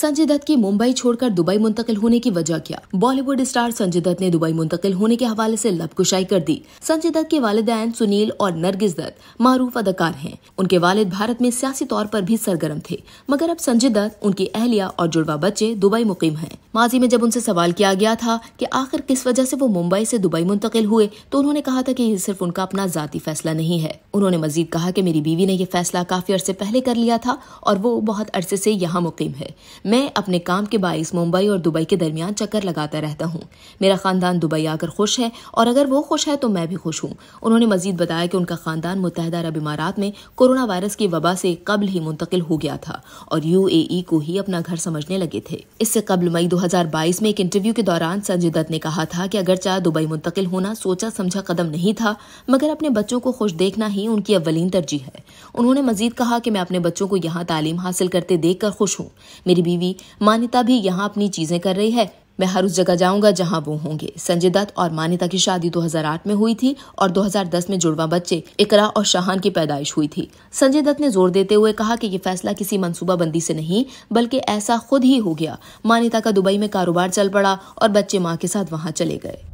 संजय दत्त की मुंबई छोड़कर दुबई मुंतकिल होने की वजह क्या बॉलीवुड स्टार संजय दत्त ने दुबई मुंतकिल होने के हवाले से कुशाई कर दी संजय दत्त के वालदेन सुनील और नरगिस दत्त मारूफ अदाकार हैं उनके वालिद भारत में सियासी तौर पर भी सरगर्म थे मगर अब संजय दत्त उनकी अहलिया और जुड़वा बच्चे दुबई मुकीम हैं माजी में जब उनसे सवाल किया गया था कि आखिर किस वजह से वो मुंबई से दुबई मुंतकिल हुए तो उन्होंने कहा था कि ये सिर्फ उनका अपना जाती फैसला नहीं है उन्होंने मजीद कहा कि मेरी बीवी ने यह फैसला काफी अरसे पहले कर लिया था और वो बहुत अरसे से यहाँ मुकीम है मैं अपने काम के बायस मुंबई और दुबई के दरमियान चक्कर लगाता रहता हूँ मेरा खानदान दुबई आकर खुश है और अगर वो खुश है तो मैं भी खुश हूँ उन्होंने मजीद बताया कि उनका खानदान मुतहदा अरब इमारात में कोरोना वायरस की वबा से कबल ही मुंतकिल हो गया था और यू को ही अपना घर समझने लगे थे इससे कबल मई दो 2022 में एक इंटरव्यू के दौरान संजय दत्त ने कहा था कि अगरचा दुबई मुंतकिल होना सोचा समझा कदम नहीं था मगर अपने बच्चों को खुश देखना ही उनकी अवलीन तरजीह है उन्होंने मजीद कहा कि मैं अपने बच्चों को यहाँ तालीम हासिल करते देख कर खुश हूँ मेरी बीवी मान्यता भी यहाँ अपनी चीजें कर रही है मैं हर उस जगह जाऊंगा जहां वो होंगे संजय दत्त और मान्यता की शादी 2008 में हुई थी और 2010 में जुड़वा बच्चे इकरा और शाहान की पैदाइश हुई थी संजय दत्त ने जोर देते हुए कहा कि ये फैसला किसी मनसूबाबंदी से नहीं बल्कि ऐसा खुद ही हो गया मान्यता का दुबई में कारोबार चल पड़ा और बच्चे माँ के साथ वहाँ चले गए